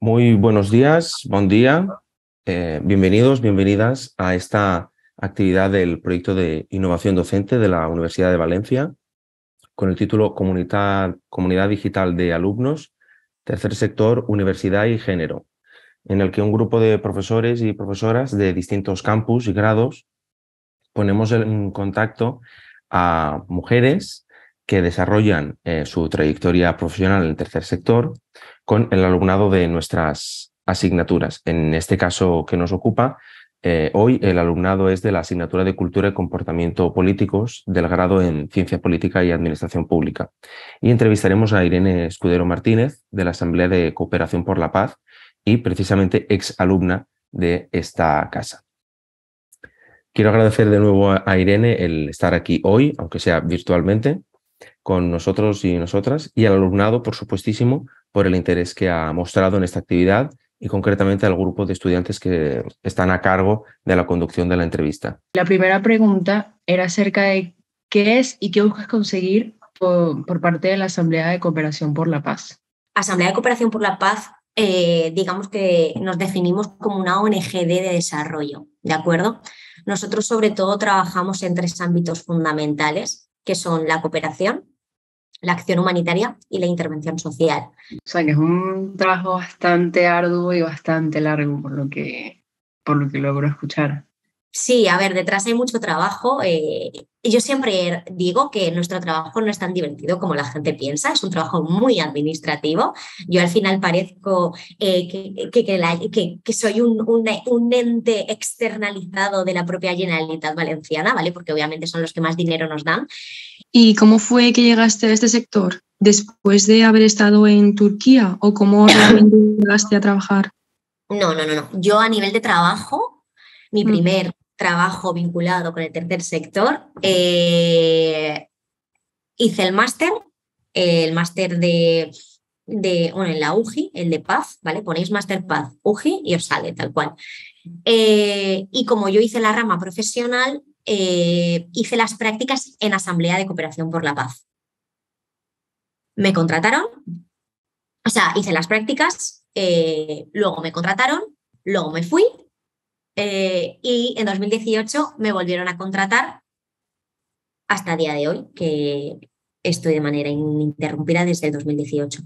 Muy buenos días, buen día. Eh, bienvenidos, bienvenidas a esta actividad del proyecto de innovación docente de la Universidad de Valencia con el título Comunidad, Comunidad Digital de Alumnos, Tercer Sector, Universidad y Género, en el que un grupo de profesores y profesoras de distintos campus y grados ponemos en contacto a mujeres que desarrollan eh, su trayectoria profesional en el tercer sector con el alumnado de nuestras asignaturas. En este caso que nos ocupa, eh, hoy el alumnado es de la asignatura de Cultura y Comportamiento Políticos del grado en Ciencia Política y Administración Pública. Y entrevistaremos a Irene Escudero Martínez de la Asamblea de Cooperación por la Paz y precisamente ex alumna de esta casa. Quiero agradecer de nuevo a Irene el estar aquí hoy, aunque sea virtualmente, con nosotros y nosotras y al alumnado, por supuestísimo, por el interés que ha mostrado en esta actividad y concretamente al grupo de estudiantes que están a cargo de la conducción de la entrevista. La primera pregunta era acerca de qué es y qué buscas conseguir por, parte de la Asamblea de Cooperación por la Paz. Asamblea de Cooperación por la Paz, eh, digamos que nos definimos como una ONG de desarrollo, ¿de acuerdo? Nosotros sobre todo trabajamos en tres ámbitos fundamentales, que son la cooperación, la acción humanitaria y la intervención social. O sea que es un trabajo bastante arduo y bastante largo por lo que, por lo que logro escuchar. Sí, a ver, detrás hay mucho trabajo. Eh, yo siempre digo que nuestro trabajo no es tan divertido como la gente piensa, es un trabajo muy administrativo. Yo al final parezco eh, que, soy un, ente externalizado de la propia Generalitat Valenciana, ¿vale? Porque obviamente son los que más dinero nos dan. ¿Y cómo fue que llegaste a este sector? ¿Después de haber estado en Turquía o cómo realmente llegaste a trabajar? No, no, no, no. Yo a nivel de trabajo mi mm. primer trabajo vinculado con el tercer sector. Eh, hice el máster, el máster de, bueno, en la UGI, el de Paz, ¿vale? Ponéis máster Paz, UGI y os sale tal cual. Eh, y como yo hice la rama profesional, eh, hice las prácticas en Asamblea de Cooperación por la Paz. Me contrataron, o sea, hice las prácticas, luego me contrataron, luego me fui eh, y en 2018 me volvieron a contratar hasta el día de hoy, que estoy de manera ininterrumpida desde el 2018.